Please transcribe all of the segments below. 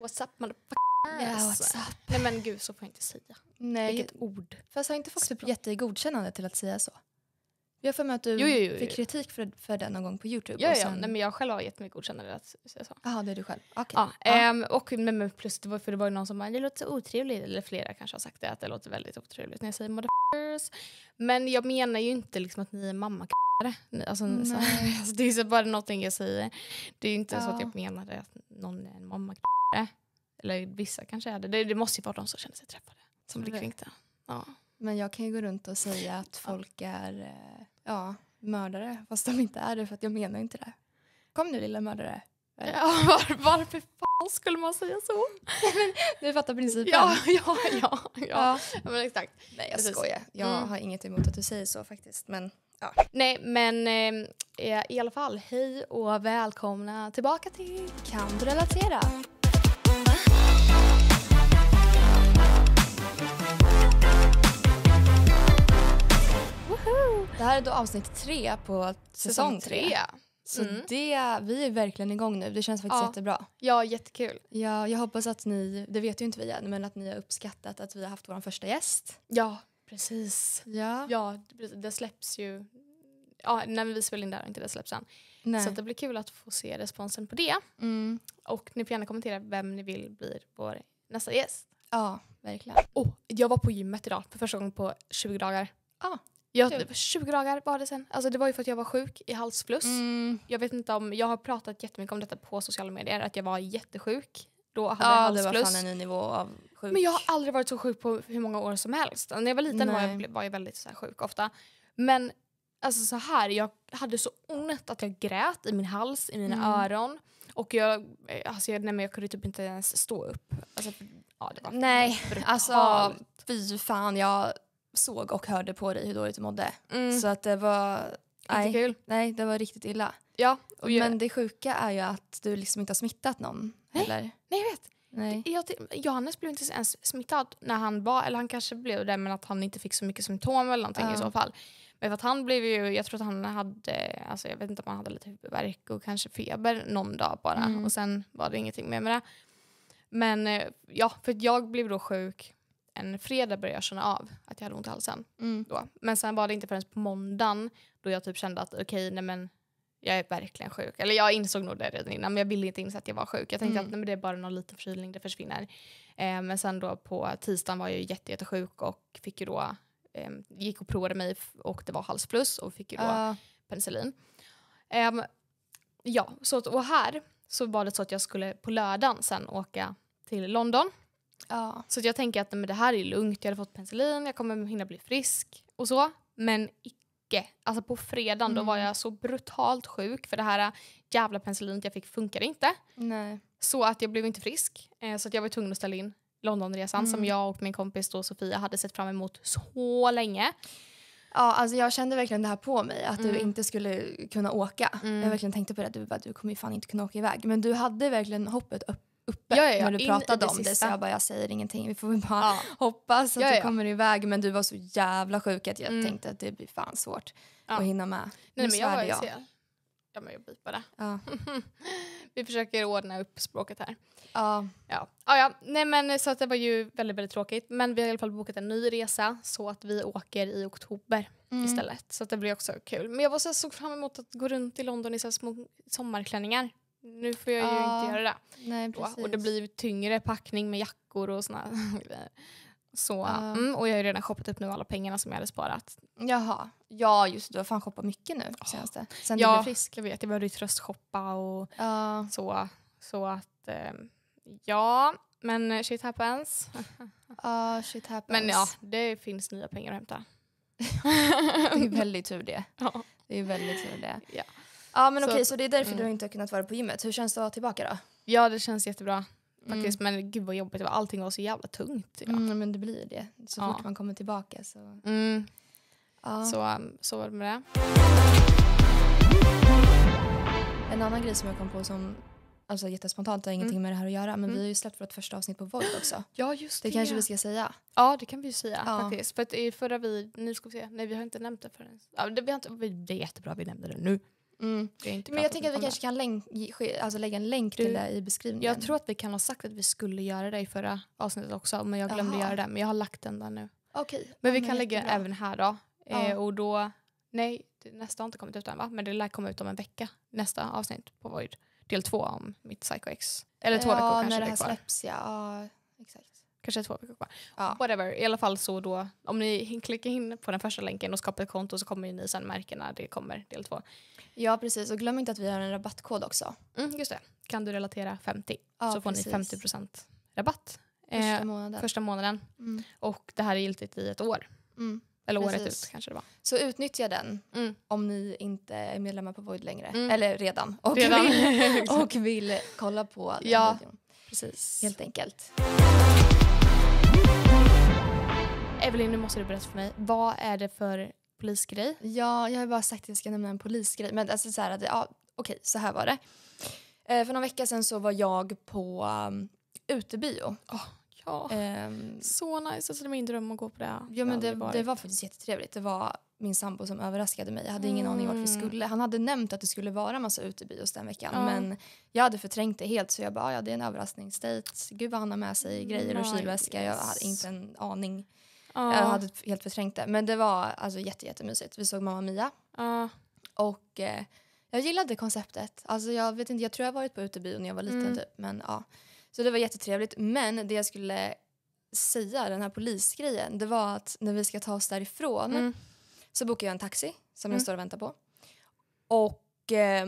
What's up motherfuckers? Yeah, alltså. Nej men gud så får jag inte säga. Nej. Vilket ord. Fast har inte folk typ gett dig godkännande till att säga så? Jag har för mig att du jo, jo, jo, fick kritik för, för den någon gång på Youtube. Ja, sen... ja. Nej, men jag själv har gett mig godkännande att säga så. Jaha, det är du själv. Okay. Ja, äm, ehm, och men, men plus det var, för det var ju någon som bara, det låter så otrevligt, eller flera kanske har sagt det, att det låter väldigt otrevligt när jag säger motherfuckers. Men jag menar ju inte liksom att ni är mamma alltså, mm. så, alltså, Det är så bara någonting jag säger. Det är ju inte ja. så att jag menar att någon är en mamma Eh, eller vissa kanske är det. Det, det måste ju vara de som känner sig träffade som blir kränkta. Ja. Men jag kan ju gå runt och säga att folk är eh, ja, mördare fast de inte är det för att jag menar inte det. Kom nu lilla mördare. Ja, var, varför fan skulle man säga så? du fattar principen. Ja, ja, ja. ja. ja. ja men exakt. Nej, jag Precis. skojar. Jag mm. har inget emot att du säger så faktiskt. Men, ja. Nej, men eh, i alla fall, hej och välkomna tillbaka till Kan du relatera? Det här är då avsnitt tre på säsong, säsong tre. tre. Så mm. det, vi är verkligen igång nu. Det känns faktiskt ja. jättebra. Ja, jättekul. Ja, jag hoppas att ni, det vet ju inte vi än, men att ni har uppskattat att vi har haft vår första gäst. Ja, precis. Ja, ja det släpps ju ja, när vi spelar in där inte det släpps än. Nej. Så det blir kul att få se responsen på det. Mm. Och ni får gärna kommentera vem ni vill blir vår nästa gäst. Ja, verkligen. Oh, jag var på gymmet idag för första gången på 20 dagar. Ah. Jag, 20 typ typ- dagar var det sen. Alltså det var ju för att jag var sjuk i halsfluss. Mm. Jag vet inte om, jag har pratat jättemycket om detta på sociala medier, att jag var jättesjuk. Då hade ja, det var fan en ny nivå av sjuk. Men jag har aldrig varit så sjuk på hur många år som helst. När jag var liten var jag, var jag, väldigt så sjuk ofta. Men alltså så här, jag hade så ont att jag grät i min hals, i mina mm. öron. Och jag, eh, alltså jag, nej men jag kunde typ inte ens stå upp. Alltså, ja, det var nej, brutalt. alltså fy fan. Jag såg och hörde på dig hur dåligt du mådde. Mm. Så att det var... Nej, kul. nej, det var riktigt illa. Ja, och Men det sjuka är ju att du liksom inte har smittat någon. Nej, eller? nej jag vet. Nej. Jag, Johannes blev inte ens smittad när han var, eller han kanske blev det men att han inte fick så mycket symptom eller någonting ja. i så fall. Men för att han blev ju, jag tror att han hade, alltså jag vet inte om han hade lite huvudvärk och kanske feber någon dag bara mm. och sen var det ingenting mer med det. Men eh, ja, för jag blev då sjuk en fredag började jag känna av att jag hade ont i halsen. Mm. Då. Men sen var det inte förrän på måndagen då jag typ kände att okej, okay, men jag är verkligen sjuk. Eller jag insåg nog det redan innan men jag ville inte inse att jag var sjuk. Jag tänkte mm. att nej, men det är bara någon liten förkylning, det försvinner. Eh, men sen då på tisdagen var jag jätte, jättesjuk och fick ju då, eh, gick och provade mig och det var halsplus och fick ju då uh. penicillin. Eh, ja, så, och här så var det så att jag skulle på lördagen sen åka till London Ja. Så jag tänker att men det här är lugnt, jag hade fått penicillin, jag kommer hinna bli frisk och så. Men icke. Alltså på fredagen mm. då var mm. jag så brutalt sjuk för det här jävla penicillinet jag fick funkade inte. Nej. Så att jag blev inte frisk. Eh, så att jag var tvungen att ställa in Londonresan mm. som jag och min kompis då Sofia hade sett fram emot så länge. Ja, alltså jag kände verkligen det här på mig, att mm. du inte skulle kunna åka. Mm. Jag verkligen tänkte på det, du, bara, du kommer ju fan inte kunna åka iväg. Men du hade verkligen hoppet uppe uppe ja, ja, ja. när du pratade det om sista. det. Så jag bara, jag säger ingenting. Vi får väl bara hoppas att du kommer iväg. Men du var så jävla sjuk att jag mm. tänkte att det blir fan svårt att hinna med. Nej, men jag var jag. Sen. Ja, men jag bipade. Ja. Vi försöker ordna upp språket här. Ja. Ja. Ah, ja. Nej, men, så att det var ju väldigt, väldigt tråkigt. Men vi har i alla fall bokat en ny resa så att vi åker i oktober mm. istället. Så att det blir också kul. Men jag var så, såg fram emot att gå runt i London i så små sommarklänningar nu får jag ju ah, inte göra det. Nej, och det blir tyngre packning med jackor och såna grejer. Så, ah. mm, och jag har ju redan shoppat upp nu alla pengarna som jag hade sparat. Jaha. Ja just du har fan shoppat mycket nu oh. senaste. Sen ja, du blev frisk. jag vet. Jag behövde ju tröstshoppa och ah. så. Så att, eh, ja. Men shit happens. Ja, shit happens. Men ja, det finns nya pengar att hämta. det är väldigt tur det. Ja. Det är väldigt tur det. Ja. Ja men så okej okay, så det är därför mm. du inte har kunnat vara på gymmet. Hur känns det att vara tillbaka då? Ja det känns jättebra mm. faktiskt mm. men gud vad jobbigt det var. Allting var så jävla tungt. Ja. Mm, men det blir det så ja. fort man kommer tillbaka så. Mm. Ja. Så, um, så var det med det. En annan grej som jag kom på som alltså jättespontant har ingenting mm. med det här att göra men mm. vi har ju släppt vårt första avsnitt på Void också. Ja just det. Det kanske vi ska säga. Ja det kan vi ju säga ja. faktiskt. För att i förra vi, nu ska vi se, nej vi har inte nämnt det förrän. Ja, det, vi har inte, det är jättebra att vi nämnde det nu. Mm, men jag tänker att vi kanske kan länk, alltså lägga en länk du, till det i beskrivningen. Jag tror att vi kan ha sagt att vi skulle göra det i förra avsnittet också men jag glömde Aha. göra det. Men jag har lagt den där nu. Okay. Men vi ja, men kan lägga bra. även här då. Ja. Eh, och då, nej nästa har inte kommit ut än va? Men det lär komma ut om en vecka. Nästa avsnitt på Void. Del två om mitt Psycho Eller två ja, veckor kanske. när det här släpps ja. ja exakt kanske två veckor kvar. Ja. Whatever, i alla fall så då, om ni klickar in på den första länken och skapar ett konto så kommer ni sen märka när det kommer del två. Ja precis och glöm inte att vi har en rabattkod också. Mm, just det, kan du relatera 50 ja, så får precis. ni 50% rabatt. Första eh, månaden. Första månaden. Mm. Och det här är giltigt i ett år. Mm. Eller Precis. året ut kanske det var. Så utnyttja den mm. om ni inte är medlemmar på Void längre. Mm. Eller redan. Och, redan. Vill, och vill kolla på den ja. videon. Precis. Helt enkelt. Evelyn, nu måste du berätta för mig. Vad är det för polisgrej? Ja, jag har bara sagt att jag ska nämna en polisgrej. Men alltså så här att, ja, okej, så här var det. Eh, för någon vecka sedan så var jag på um, utebio. Oh, ja. Um, så nice. Alltså, det var min dröm att gå på det. Ja, men det, det, var faktiskt jättetrevligt. Det var min sambo som överraskade mig. Jag hade ingen aning vart vi mm. skulle. Han hade nämnt att det skulle vara massa utebios den veckan. Mm. Men jag hade förträngt det helt så jag bara, ja det är en överraskningsdejt. Gud vad han har med sig grejer och kylväska. Jag hade inte en aning. Jag hade helt förträngt det. Men det var alltså jätte, jättemysigt. Vi såg Mamma Mia. Och eh, jag gillade konceptet. Alltså, jag, vet inte, jag tror jag varit på utebio när jag var liten. Mm. Typ, men, ja. Så det var jättetrevligt. Men det jag skulle säga, den här polisgrejen, det var att när vi ska ta oss därifrån mm. så bokar jag en taxi som mm. jag står och väntar på. Och eh,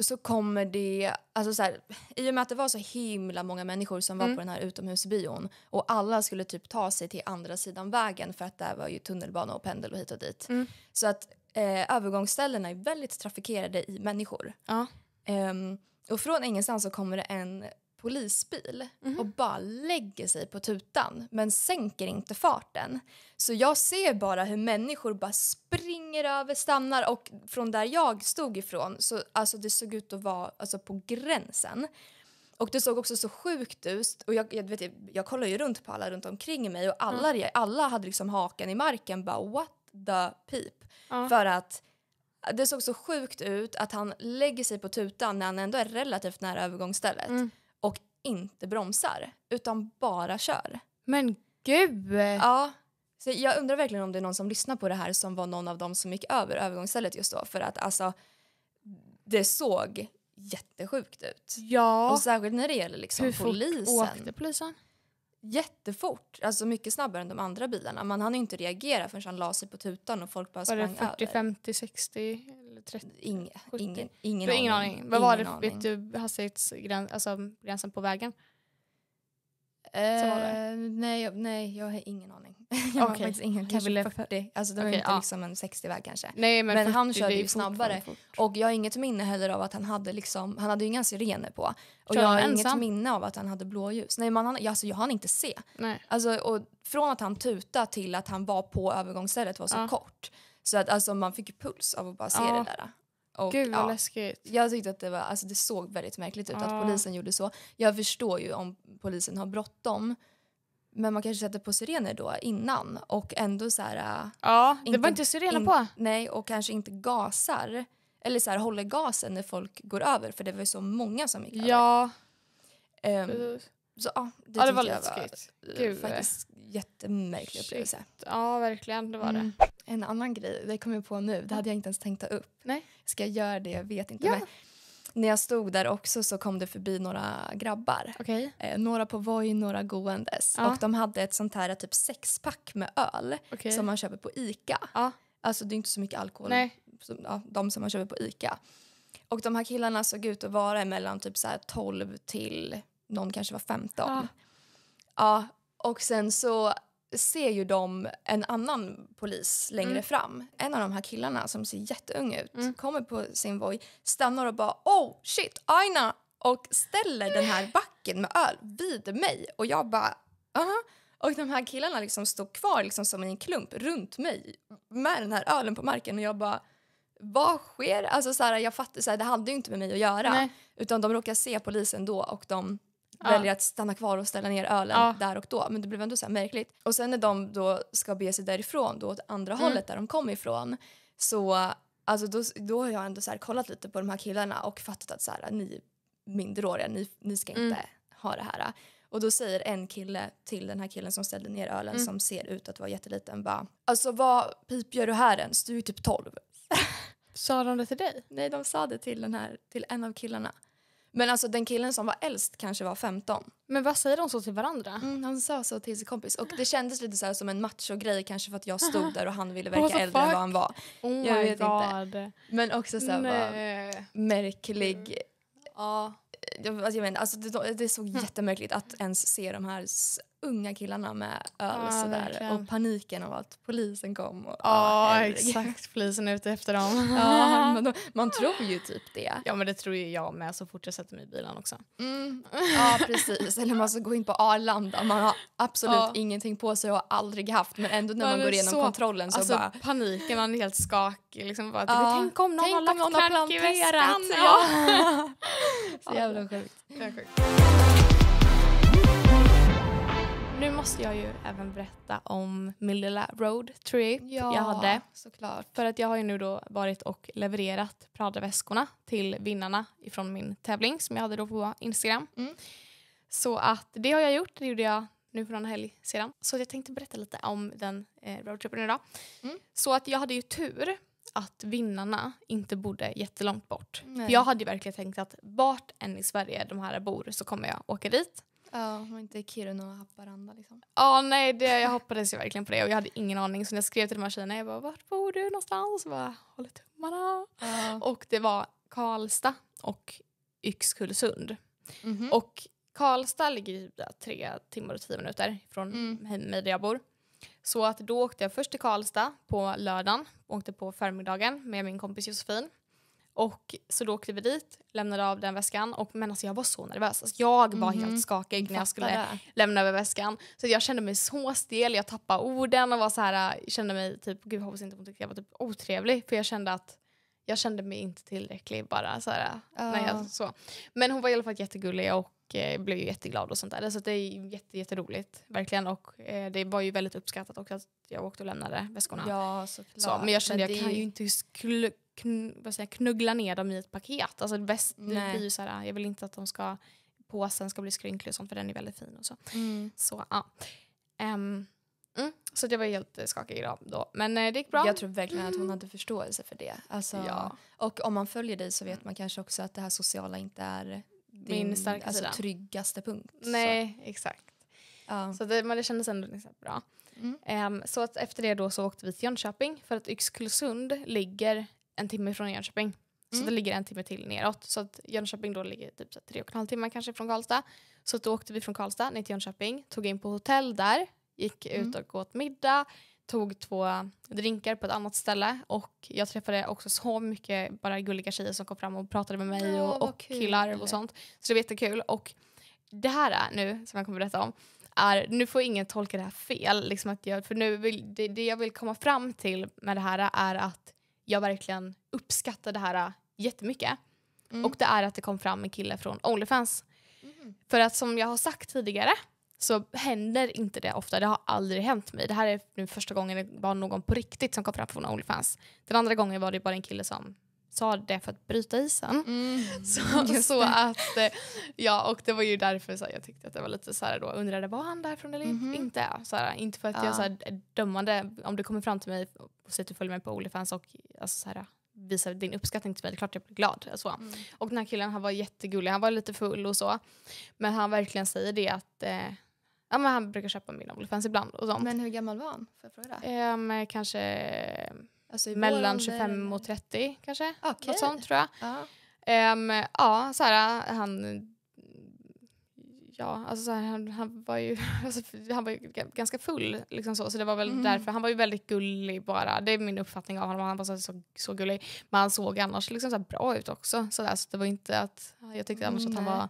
så kommer det... Alltså så här, I och med att det var så himla många människor som var mm. på den här utomhusbion och alla skulle typ ta sig till andra sidan vägen för att där var ju tunnelbana och pendel och hit och dit. Mm. Så att eh, övergångsställena är väldigt trafikerade i människor. Ja. Um, och från ingenstans så kommer det en polisbil mm. och mhm. bara lägger sig på tutan men sänker inte farten. Så jag ser bara hur människor bara springer över, stannar och från där jag stod ifrån så alltså det såg ut att vara alltså, på gränsen. Och det såg också så sjukt ut och jag, jag, vet, jag kollade ju runt på alla runt omkring mig och alla, mm. alla hade liksom haken i marken bara what the peep. Mm. För att det såg så sjukt ut att han lägger sig på tutan när han ändå är relativt nära övergångsstället. Mm inte bromsar utan bara kör. Men gud! Ja. Så jag undrar verkligen om det är någon som lyssnar på det här som var någon av dem som gick över övergångsstället just då för att alltså det såg jättesjukt ut. Ja. Och särskilt när det gäller liksom Hur polisen. Hur fort åkte polisen? Jättefort, alltså mycket snabbare än de andra bilarna. Man hann inte reagera förrän han la sig på tutan och folk bara sprang över. Var det 40, över. 50, 60? eller 30? Inge, 70. Ingen, ingen, ingen aning. aning. Vad var det? Aning. Vet du hastighetsgränsen alltså, gränsen på vägen? Eh, nej, jag, nej, jag har ingen aning. jag har faktiskt ingen, kanske ville... 40. Alltså det var okay, inte ja. liksom en 60-väg kanske. Nej, men, men han körde ju snabbare. Och jag har inget minne heller av att han hade liksom, han hade ju inga sirener på. Och Kör jag har ensam? inget minne av att han hade blåljus. Nej, man, han, alltså jag hann inte se. Nej. Alltså, och från att han tuta till att han var på övergångsstället var så ja. kort. Så att alltså, man fick puls av att bara se det där. Och, Gud vad ja, läskigt. Jag tyckte att det, var, alltså, det såg väldigt märkligt ut att polisen gjorde så. Jag förstår ju om polisen har bråttom. Men man kanske sätter på sirener då innan och ändå så här... Äh, ja, det inte, var inte sirener in, på. Nej, och kanske inte gasar. Eller så här, håller gasen när folk går över för det var ju så många som gick ja. över. Um, så, ja, det, ja, det var läskigt. Äh, det Var, Gud. Faktiskt jättemärklig upplevelse. Ja, verkligen. Det var mm. det en annan grej, det kom jag på nu, det hade jag inte ens tänkt ta upp. Nej. Ska jag göra det? Jag vet inte. Ja. Men när jag stod där också så kom det förbi några grabbar. Okay. Eh, några på Voi, några gåendes. Ja. Och de hade ett sånt här typ sexpack med öl okay. som man köper på Ica. Ja. Alltså det är inte så mycket alkohol, Nej. Som, ja, de som man köper på Ica. Och de här killarna såg ut att vara mellan typ så 12 till någon kanske var 15. Ja. ja. Och sen så ser ju de en annan polis längre mm. fram. En av de här killarna som ser jätteung ut mm. kommer på sin voj, stannar och bara oh shit, Aina! Och ställer den här backen med öl vid mig och jag bara Uh -huh. Och de här killarna liksom stod kvar liksom som en klump runt mig med den här ölen på marken och jag bara vad sker? Alltså så här, jag fattar, så här, det hade ju inte med mig att göra. Nej. Utan de råkar se polisen då och de ja. väljer att stanna kvar och ställa ner ölen ja. där och då. Men det blev ändå så märkligt. Och sen när de då ska bege sig därifrån, då åt andra mm. hållet där de kom ifrån, så alltså då, då har jag ändå så kollat lite på de här killarna och fattat att så här, ni minderåriga, ni, ni ska mm. inte mm. ha det här. Och då säger en kille till den här killen som ställde ner ölen mm. som ser ut att vara jätteliten bara alltså vad pip gör du här ens? Du är ju typ 12. sa de det till dig? Nej de sa det till den här, till en av killarna. Men alltså den killen som var äldst kanske var 15. Men vad säger de så till varandra? Mm, han sa så till sin kompis. Och det kändes lite så som en macho-grej kanske för att jag stod där och han ville verka äldre fuck? än vad han var. Oh jag vet God. inte. Men också så här märklig. Mm. Alltså, jag menar, alltså, det, det såg hm. jättemärkligt att ens se de här unga killarna med öl och sådär. Och paniken av att polisen kom. Och, ja, ja exakt. Polisen är ute efter dem. ja, men man tror ju typ det. Ja, men det tror ju jag med så fort jag sätter mig i bilen också. Mm. Ja, precis. Eller man ska gå in på Arlanda. Man har absolut ja. ingenting på sig och har aldrig haft. Men ändå när man, man går igenom så, kontrollen så alltså, bara... paniken, man är helt skakig. Liksom bara, ja. Tänk om någon tänk har lagt någon knark i väskan. Ja. så jävla sjukt. Det är sjukt nu måste jag ju även berätta om min lilla roadtrip ja, jag hade. Såklart. För att jag har ju nu då varit och levererat Prada-väskorna till vinnarna ifrån min tävling som jag hade då på Instagram. Mm. Så att det har jag gjort, det gjorde jag nu för någon helg sedan. Så jag tänkte berätta lite om den eh, roadtripen idag. Mm. Så att jag hade ju tur att vinnarna inte bodde jättelångt bort. jag hade ju verkligen tänkt att vart än i Sverige de här bor så kommer jag åka dit. Ja, men inte Kiruna och Haparanda liksom. Ja, nej, det, jag hoppades ju verkligen på det och jag hade ingen aning. Så när jag skrev till de här tjejerna, jag bara, vart bor du någonstans? Och bara, håller tummarna. Ja. Och det var Karlstad och Yxkullsund. Mm -hmm. Och Karlstad ligger tre timmar och tio minuter från mm. mig där jag bor. Så att då åkte jag först till Karlstad på lördagen, åkte på förmiddagen med min kompis Josefin. Och så då åkte vi dit, lämnade av den väskan. Och, men alltså jag var så nervös. Alltså jag var mm. helt skakig när jag skulle lämna över väskan. Så jag kände mig så stel, jag tappade orden och var så här, äh, kände mig typ, gud hoppas inte hon tyckte jag var typ otrevlig. För jag kände att jag kände mig inte tillräcklig bara så här, uh. när jag, så. Men hon var i alla fall jättegullig och eh, blev jätteglad och sånt där. Så det är jätte, jätteroligt verkligen och eh, det var ju väldigt uppskattat också att jag åkte och lämnade väskorna. Ja, såklart. Så, men jag kände men det... jag kan ju inte skulle kn vad säger, knuggla ner dem i ett paket. Alltså det bäst, det blir ju så här, ah, jag vill inte att de ska, påsen ska bli skrynklig och sånt för den är väldigt fin och så. Mm. Så ja. Um, mm. Så jag var helt skakig idag då. Men eh, det gick bra. Jag tror verkligen att hon mm. hade förståelse för det. Alltså, ja. Och om man följer dig så vet man kanske också att det här sociala inte är din Min alltså, tryggaste punkt. Nej, så. exakt. Ja. Så det, men det kändes ändå liksom bra. Mm. Um, så att efter det då så åkte vi till Jönköping för att Yxkullsund ligger en timme från Jönköping. Så mm. det ligger en timme till neråt. Så att Jönköping då ligger typ så tre och en halv timme kanske från Karlstad. Så att då åkte vi från Karlstad ner till Jönköping, tog in på hotell där, gick ut mm. och åt middag, tog två drinkar på ett annat ställe och jag träffade också så mycket bara gulliga tjejer som kom fram och pratade med mig och, och killar och sånt. Så det var jättekul. Och det här är nu, som jag kommer berätta om, är, nu får ingen tolka det här fel, liksom att jag, för nu vill, det, det jag vill komma fram till med det här är att jag verkligen uppskattar det här äh, jättemycket. Mm. Och det är att det kom fram en kille från Onlyfans. Mm. För att som jag har sagt tidigare så händer inte det ofta. Det har aldrig hänt mig. Det här är nu första gången det var någon på riktigt som kom fram från Onlyfans. Den andra gången var det bara en kille som sa det för att bryta isen. Mm. Så, så att, eh, ja, och det var ju därför så här, jag tyckte att det var lite så här då, undrade var han därifrån eller mm. inte? Så här, inte för att ja. jag så här, eh, dömande, om du kommer fram till mig och säger att du följer mig på Onlyfans och alltså, så här, visar din uppskattning till mig, det är klart jag blir glad. Så. Alltså. Mm. Och den här killen han var jättegullig, han var lite full och så. Men han verkligen säger det att eh, ja, men han brukar köpa min Onlyfans ibland. Och sånt. Men hur gammal var han? Får jag fråga? Eh, kanske Alltså mellan 25 och 30 kanske. Okay. Något sånt tror jag. ja, um, ja så här, han ja, alltså så här, han, han, var ju, alltså, han var ju ganska full. Liksom så, så det var väl mm. därför. Han var ju väldigt gullig bara. Det är min uppfattning av honom. Han var så, så, så gullig. Men han såg annars liksom så bra ut också. Så, där, så det var inte att jag tyckte annars mm, att han mm, var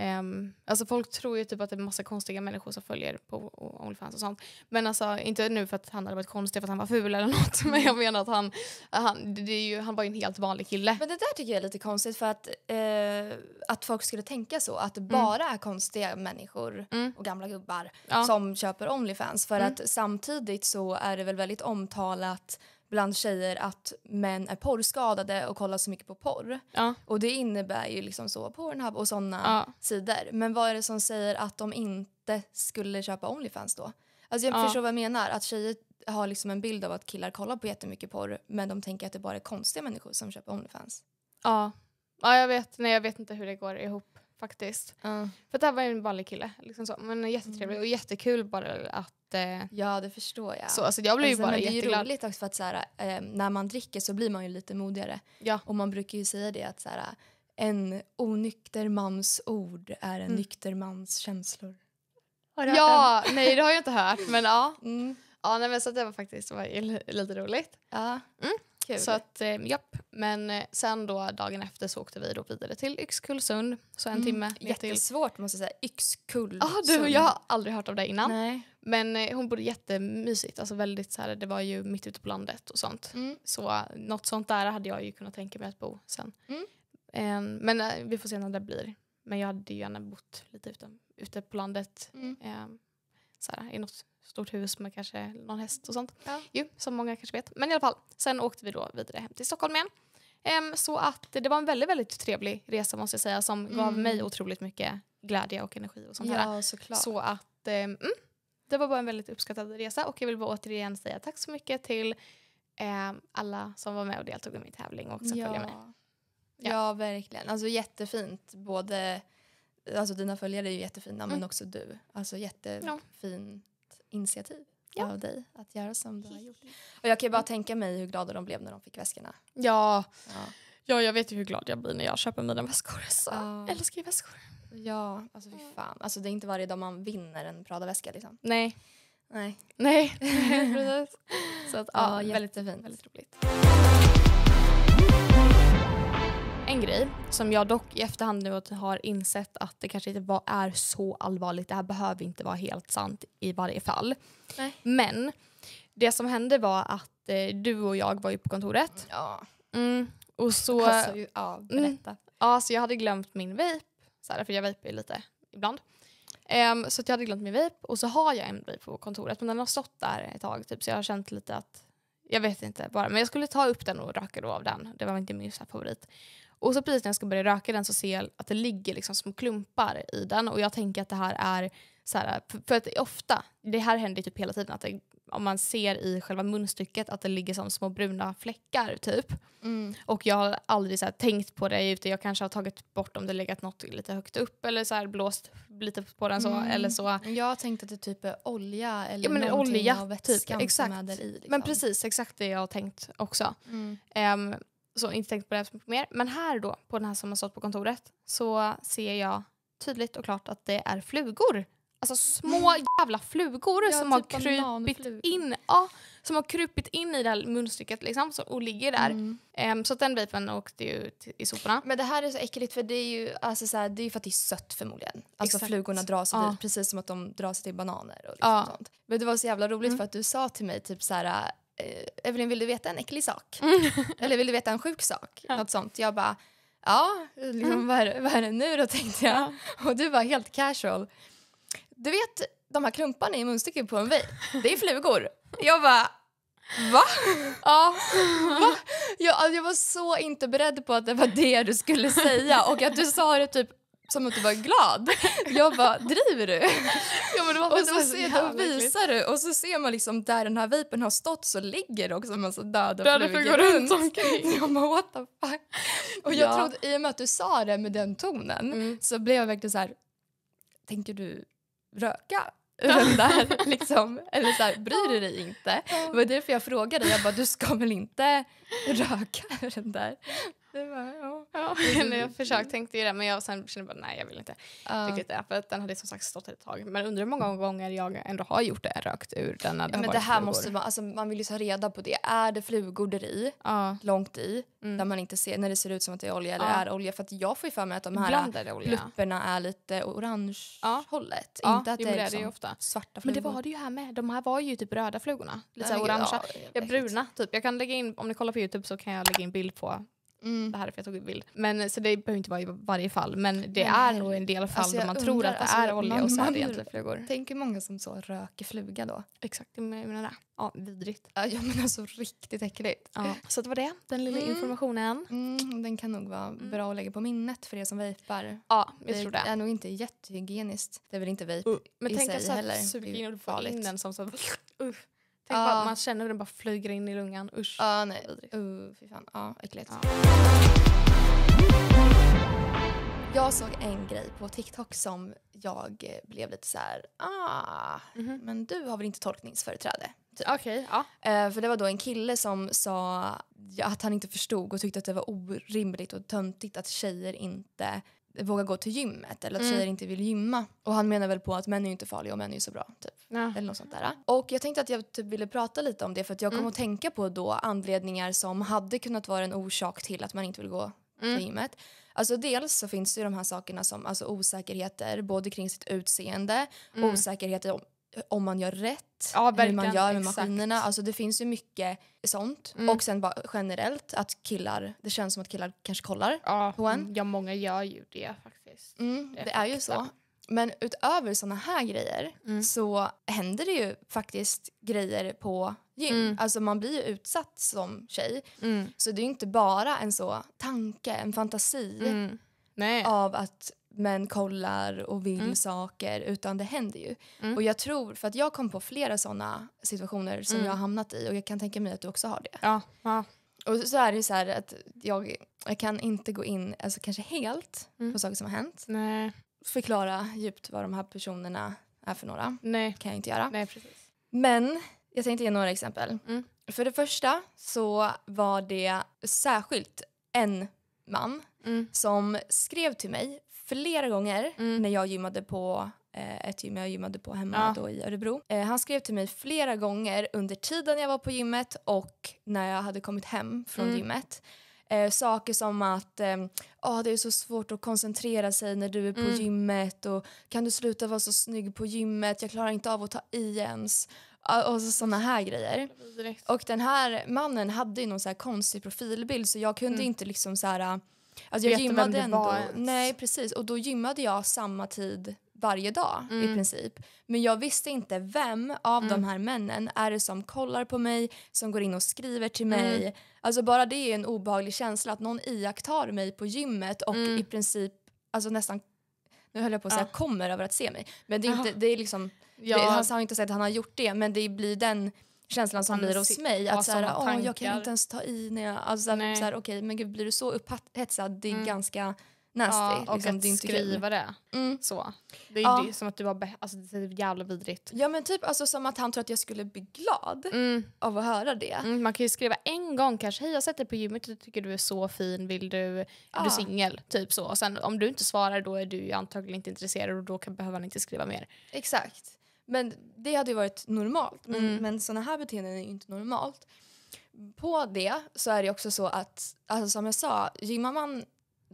Um, alltså folk tror ju typ att det är massa konstiga människor som följer på Onlyfans och sånt. Men alltså inte nu för att han hade varit konstig för att han var ful eller något. Men jag menar att han, han, det är ju, han var ju en helt vanlig kille. Men det där tycker jag är lite konstigt för att, eh, att folk skulle tänka så. Att det mm. bara mm. är konstiga människor mm. och gamla gubbar ja. som köper Onlyfans. För mm. att samtidigt så är det väl väldigt omtalat bland tjejer att män är porrskadade och kollar så mycket på porr. Ja. Och det innebär ju liksom så Pornhub och sådana ja. sidor. Men vad är det som säger att de inte skulle köpa Onlyfans då? Alltså jag ja. förstår vad jag menar, att tjejer har liksom en bild av att killar kollar på jättemycket porr men de tänker att det bara är konstiga människor som köper Onlyfans. Ja, ja jag vet, nej jag vet inte hur det går ihop faktiskt. Uh. För det här var en vanlig kille, liksom så. men jättetrevlig mm. och jättekul bara att... Eh, ja, det förstår jag. Så, alltså, jag blev alltså, ju bara men jätteglad. Det är roligt också för att så här, eh, när man dricker så blir man ju lite modigare. Ja. Och man brukar ju säga det att så en onykter mans ord är en mm. nykter mans känslor. Har du ja, hört den? nej det har jag inte hört men ja. Mm. Ja, nej, men så det var faktiskt det var lite roligt. Ja. Mm. Kul. Så att, eh, japp. Men eh, sen då dagen efter så åkte vi då vidare till Yxkullsund. Så en mm. timme Jättesvårt till. måste jag säga. Yxkullsund. Ah, du, jag har aldrig hört av det innan. Nej. Men eh, hon bodde jättemysigt. Alltså väldigt så här, det var ju mitt ute på landet och sånt. Mm. Så eh, något sånt där hade jag ju kunnat tänka mig att bo sen. Mm. Eh, men eh, vi får se när det blir. Men jag hade ju gärna bott lite ute, ute på landet. Mm. Ehm, så här, I något stort hus med kanske någon häst och sånt. Ja. Ju, som många kanske vet. Men i alla fall, sen åkte vi då vidare hem till Stockholm igen. Um, så att det var en väldigt, väldigt trevlig resa måste jag säga som mm. gav mig otroligt mycket glädje och energi och sånt ja, här. Såklart. Så att um, mm, det var bara en väldigt uppskattad resa och jag vill bara återigen säga tack så mycket till um, alla som var med och deltog i min tävling och som ja. följde mig. Ja. ja. verkligen. Alltså jättefint. Både, alltså dina följare är ju jättefina mm. men också du. Alltså jättefin ja initiativ ja. av dig att göra som du har gjort. Och jag kan ju bara mm. tänka mig hur glada de blev när de fick väskorna. Ja. ja. Ja, jag vet ju hur glad jag blir när jag köper mina väskor. Så ja. Jag älskar väskor. Ja, alltså fy fan. Alltså, det är inte varje dag man vinner en Prada-väska. Liksom. Nej. Nej. Nej, precis. Så att, ja, ja, väldigt, fint. Väldigt roligt. En grej som jag dock i efterhand nu har insett att det kanske inte var, är så allvarligt. Det här behöver inte vara helt sant i varje fall. Nej. Men det som hände var att eh, du och jag var ju på kontoret. Ja. Mm, och så, alltså, ja, mm. berätta. Mm, ja, så jag hade glömt min vape, så för jag vejpar ju lite ibland. Um, så jag hade glömt min vape och så har jag en vape på kontoret men den har stått där ett tag typ, så jag har känt lite att jag vet inte bara, men jag skulle ta upp den och röka då av den. Det var inte min favorit. Och så precis när jag ska börja röka den så ser jag att det ligger liksom små klumpar i den och jag tänker att det här är så här, för, att ofta, det här händer typ hela tiden, att det, om man ser i själva munstycket att det ligger som små bruna fläckar typ. Mm. Och jag har aldrig så här, tänkt på det utan jag kanske har tagit bort om det legat något lite högt upp eller så här, blåst lite på den så. Mm. Eller så. Jag tänkte att det typ är olja eller ja, men någonting olja, av typ. vätskan typ, exakt. som är där i. Liksom. Men precis, exakt det jag har tänkt också. Mm. Um, så inte tänkt på det så mer. Men här då, på den här som har stått på kontoret, så ser jag tydligt och klart att det är flugor. Alltså små jävla flugor ja, som typ har krupit in. Ja, som har krupit in i det här munstycket liksom, så, och ligger där. Mm. Um, så den vapen åkte ju i soporna. Men det här är så äckligt för det är ju, alltså, så här, det är för att det är sött förmodligen. Alltså Exakt. flugorna drar sig ja. dit, precis som att de drar sig till bananer och liksom ja. sånt. Men det var så jävla roligt mm. för att du sa till mig typ så här Eh, Evelyn vill du veta en äcklig sak? Mm. Eller vill du veta en sjuk sak? Något sånt. Jag bara ja, liksom, mm. vad, är, det, vad är det nu då tänkte jag. Och du var helt casual. Du vet de här klumparna i munstycket på en vi, det är flugor. Jag bara Va? Ja. Va? Jag, alltså, jag var så inte beredd på att det var det du skulle säga och att du sa det typ som att du var glad. Jag bara, driver du? Ja, men det var och så, så ser, visar du och så ser man liksom där den här vipen har stått så ligger det också en massa döda, flugor runt Jag bara, what the fuck? Och jag ja. trodde, i och med att du sa det med den tonen mm. så blev jag verkligen så här, tänker du röka? den där liksom, eller så här, bryr du dig inte? Det var därför jag frågade, jag bara du ska väl inte röka den där? Det var, ja. ja. jag försökte, tänkte ju det, men jag sen kände bara nej, jag vill inte uh. riktigt det. För den hade som sagt stått ett tag. Men undrar hur många mm. gånger jag ändå har gjort det, rökt ur den. Ja, men det här måste man, alltså, man vill ju ta reda på det. Är det flugor där i, uh. långt i, mm. där man inte ser, när det ser ut som att det är olja eller uh. är olja? För att jag får ju för mig att de här plupperna är lite orange uh. hållet. Inte att jo, det är, det liksom, det är ofta. svarta flugor. Men det var det ju här med. De här var ju typ röda flugorna. Lite orangea, ja, bruna typ. Jag kan lägga in, om ni kollar på Youtube så kan jag lägga in bild på Mm. Det här är för att jag tog en bild. Men, så det behöver inte vara i varje fall men det är nog en del fall alltså, där man undrar, tror att det alltså, är olja man, och så är det egentligen flugor. Tänk hur många som så röker fluga då. Exakt, jag menar det. Ja, vidrigt. Ja, jag menar så riktigt äckligt. Ja. Så det var det, den lilla mm. informationen. Mm, den kan nog vara mm. bra att lägga på minnet för er som vejpar. Ja, jag det tror det. Det är nog inte jättehygieniskt. Det är väl inte vejp uh, i sig heller. Men tänk att suga in och få in den som så... Uh. Tänk ah. bara, man känner hur den bara flyger in i lungan. Usch. Ja, ah, nej. Uh, fy fan. Ja, äckligt. Ah. Jag såg en grej på TikTok som jag blev lite såhär, ah, mm -hmm. men du har väl inte tolkningsföreträde? Typ. Okay, ja. Uh, för det var då en kille som sa att han inte förstod och tyckte att det var orimligt och töntigt att tjejer inte vågar gå till gymmet eller att mm. tjejer inte vill gymma. Och han menar väl på att män är ju inte farliga och män är ju så bra. Typ. Ja. Eller något sånt där. Och jag tänkte att jag typ ville prata lite om det för att jag kom mm. att tänka på då anledningar som hade kunnat vara en orsak till att man inte vill gå mm. till gymmet. Alltså dels så finns det ju de här sakerna som alltså osäkerheter både kring sitt utseende, mm. osäkerheter Eh, om man gör rätt, ja, hur man gör med exakt. maskinerna. Alltså det finns ju mycket sånt. Mm. Och sen bara generellt att killar, det känns som att killar kanske kollar ja, på en. Ja, många gör ju det faktiskt. Mm, det, det är ju så. Men utöver såna här grejer mm. så händer det ju faktiskt grejer på gym. Mm. Alltså man blir ju utsatt som tjej. Mm. Så det är ju inte bara en så tanke, en fantasi mm. av att men kollar och vill mm. saker utan det händer ju. Mm. Och jag tror, för att jag kom på flera sådana situationer som jag mm. har hamnat i och jag kan tänka mig att du också har det. Ja, ja. Och så är det så här att jag, jag kan inte gå in, alltså kanske helt, mm. på saker som har hänt. Nej. Förklara djupt vad de här personerna är för några. Nej. kan jag inte göra. Nej, precis. Men jag tänkte ge några exempel. Mm. För det första så var det särskilt en man mm. som skrev till mig flera gånger mm. när jag gymmade på eh, ett gym jag gymmade på hemma ja. då i Örebro. Eh, han skrev till mig flera gånger under tiden jag var på gymmet och när jag hade kommit hem från mm. gymmet. Eh, saker som att eh, oh, det är så svårt att koncentrera sig när du är på mm. gymmet och kan du sluta vara så snygg på gymmet, jag klarar inte av att ta i ens och sådana här grejer. Och den här mannen hade ju någon så här konstig profilbild så jag kunde mm. inte liksom så här... Alltså jag gymmade ändå. Nej, precis. Och då gymmade jag samma tid varje dag mm. i princip. Men jag visste inte vem av mm. de här männen är det som kollar på mig, som går in och skriver till mig. Mm. Alltså bara det är en obehaglig känsla att någon iakttar mig på gymmet och mm. i princip alltså nästan nu höll jag på att säga ja. kommer över att se mig. Men det är inte, det är liksom, ja. det, han har inte sagt att han har gjort det men det blir den känslan som han blir hos mig. Att såhär, åh, jag kan inte ens ta i när jag... Alltså, såhär, såhär, okay, men gud, blir du så upphetsad? Det är mm. ganska nasty. Ja, och liksom, att det skriva det. Mm. Så. Det är ja. det, som att du var alltså, det är jävla vidrigt. Ja men typ alltså, som att han tror att jag skulle bli glad mm. av att höra det. Mm, man kan ju skriva en gång kanske, hej jag har sett dig på gymmet och tycker du är så fin, vill du, ja. är du singel? Typ så. Och sen om du inte svarar då är du ju antagligen inte intresserad och då kan, behöver han inte skriva mer. Exakt. Men det hade ju varit normalt. Men, mm. men sådana här beteenden är ju inte normalt. På det så är det också så att, alltså som jag sa, gymmar man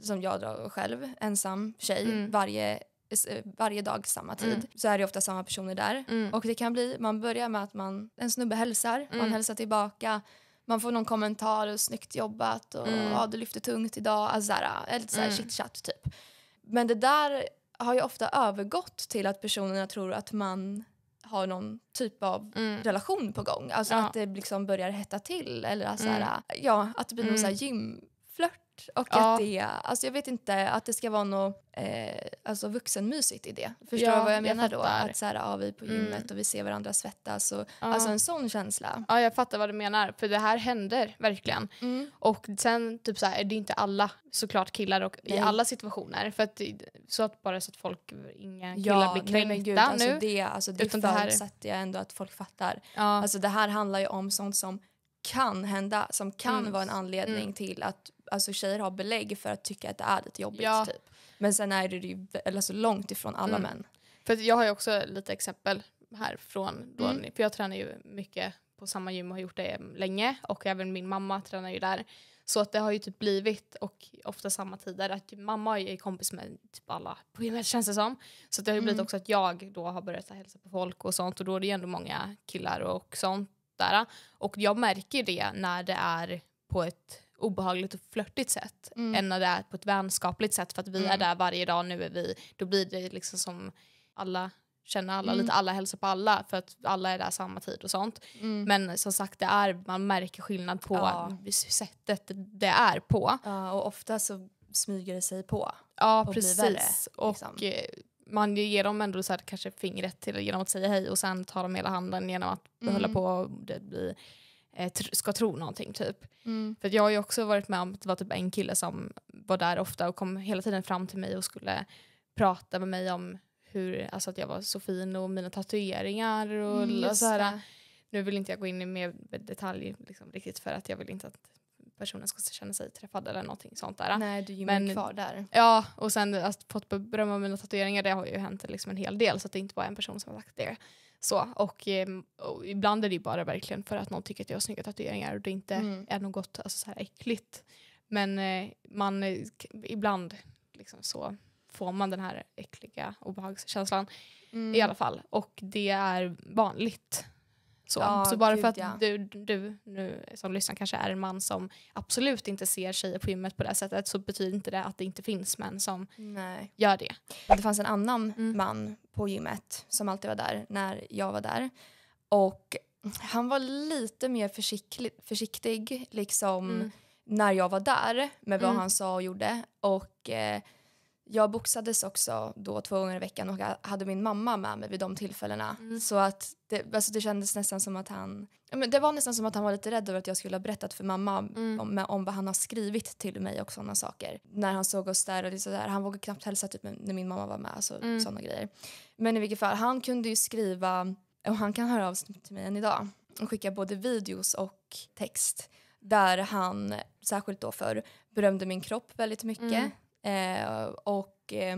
som jag drar själv, ensam tjej, mm. varje eh, varje dag samma mm. tid mm. så är det ofta samma personer där. Mm. Och det kan bli, man börjar med att man, en snubbe hälsar, man mm. hälsar tillbaka, man får någon kommentar, och, snyggt jobbat och mm. ja, du lyfter tungt idag, alltså såhär, lite såhär mm. chitchat typ. Men det där har ju ofta övergått till att personerna tror att man har någon typ av mm. relation på gång. Alltså ja. att det liksom börjar hetta till eller så här, mm. ja, att det blir mm. någon så här gymflört värt. Och ja. att det, alltså jag vet inte, att det ska vara något eh, alltså vuxenmysigt i det. Förstår du vad jag menar jag då? Att så här, ja, ah, vi är på mm. gymmet mm. och vi ser varandra svettas. Och, ja. Alltså en sån känsla. Ja, jag fattar vad du menar. För det här händer verkligen. Mm. Och sen typ så här, det är det inte alla såklart killar och i alla situationer. För att, så att bara så att folk, inga killar blir kränkta nej, gud, alltså nu. Det, alltså det Utan förutsätter jag ändå att folk fattar. Alltså det här handlar ju om sånt som kan hända, som kan mm. vara en anledning mm. till att alltså tjejer har belägg för att tycka att det är lite jobbigt. Ja. Typ. Men sen är det ju alltså, långt ifrån alla mm. män. För jag har ju också lite exempel här från, då, mm. för jag tränar ju mycket på samma gym och har gjort det länge och även min mamma tränar ju där. Så att det har ju typ blivit, och ofta samma tider, att mamma är kompis med typ alla på gymmet känns det som. Så det har ju blivit mm. också att jag då har börjat hälsa på folk och sånt och då är det ju ändå många killar och sånt där. Och jag märker det när det är på ett obehagligt och flörtigt sätt mm. än när det är på ett vänskapligt sätt för att vi mm. är där varje dag, nu är vi, då blir det liksom som alla känner alla, mm. lite alla hälsar på alla för att alla är där samma tid och sånt. Mm. Men som sagt, det är, man märker skillnad på ja. sättet det är på. Ja, och ofta så smyger det sig på. Ja, och precis. Värre, liksom. Och man ger dem ändå så här, kanske fingret till, genom att säga hej och sen tar de hela handen genom att mm. hålla på och det blir Eh, tr ska tro någonting typ. Mm. För jag har ju också varit med om att det var typ en kille som var där ofta och kom hela tiden fram till mig och skulle prata med mig om hur, alltså att jag var så fin och mina tatueringar och, mm, och så här. Nu vill inte jag gå in i mer detalj liksom, riktigt för att jag vill inte att personen ska känna sig träffad eller någonting sånt där. Nej, du är men, kvar där. Ja, och sen att fått beröm av mina tatueringar det har ju hänt liksom en hel del så att det är inte bara en person som har sagt det. Så, och, ehm, och, ibland är det bara verkligen för att någon tycker att jag har snygga tatueringar och det inte mm. är något alltså, så här äckligt. Men eh, man, eh, ibland liksom så får man den här äckliga obehagskänslan mm. i alla fall. Och det är vanligt. Så, ja, så bara gud, för att ja. du, du nu, som lyssnar kanske är en man som absolut inte ser tjejer på gymmet på det sättet så betyder inte det att det inte finns män som Nej. gör det. Det fanns en annan mm. man på gymmet som alltid var där när jag var där. Och han var lite mer försiktig, liksom mm. när jag var där med vad mm. han sa och gjorde. Och eh, jag boxades också då två gånger i veckan och hade min mamma med mig vid de tillfällena. Mm. Så att det, alltså det kändes nästan som att han... Men det var nästan som att han var lite rädd över att jag skulle ha berättat för mamma mm. om, om vad han har skrivit till mig och sådana saker. När han såg oss där och det liksom sådär, han vågade knappt hälsa typ, när min mamma var med. Alltså, mm. sådana grejer. Men i vilket fall, han kunde ju skriva och han kan höra av sig till mig än idag och skicka både videos och text där han, särskilt då för berömde min kropp väldigt mycket. Mm eh, och eh,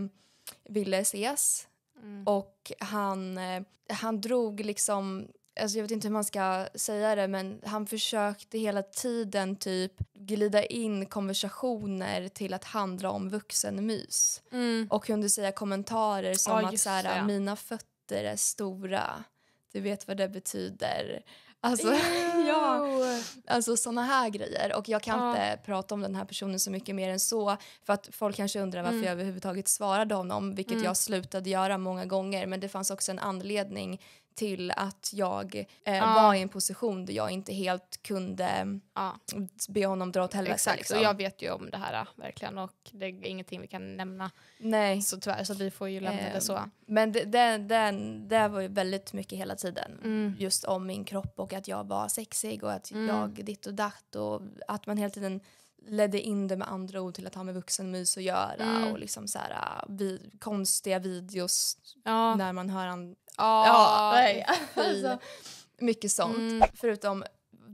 ville ses. Mm. Och han, eh, han drog liksom Alltså jag vet inte hur man ska säga det men han försökte hela tiden typ glida in konversationer till att handla om vuxenmys mm. och kunde säga kommentarer som oh, att så här, mina fötter är stora, du vet vad det betyder Alltså, ja. alltså såna här grejer. Och jag kan ja. inte prata om den här personen så mycket mer än så. För att folk kanske undrar varför mm. jag överhuvudtaget svarade honom, vilket mm. jag slutade göra många gånger. Men det fanns också en anledning till att jag eh, ja. var i en position där jag inte helt kunde mm, ja. be honom dra åt helvete. Exakt, liksom. och jag vet ju om det här verkligen och det är ingenting vi kan nämna. Nej. Så tyvärr, så vi får ju lämna eh, det ehm, så. Men det, det, det, det var ju väldigt mycket hela tiden, mm. just om min kropp och och att jag var sexig och att mm. jag ditt och datt och att man hela tiden ledde in det med andra ord till att ha med vuxenmys att göra mm. och liksom så här, äh, vi, konstiga videos ja. när man hör an... Ja, ja. Alltså, alltså. mycket sånt. Mm. Förutom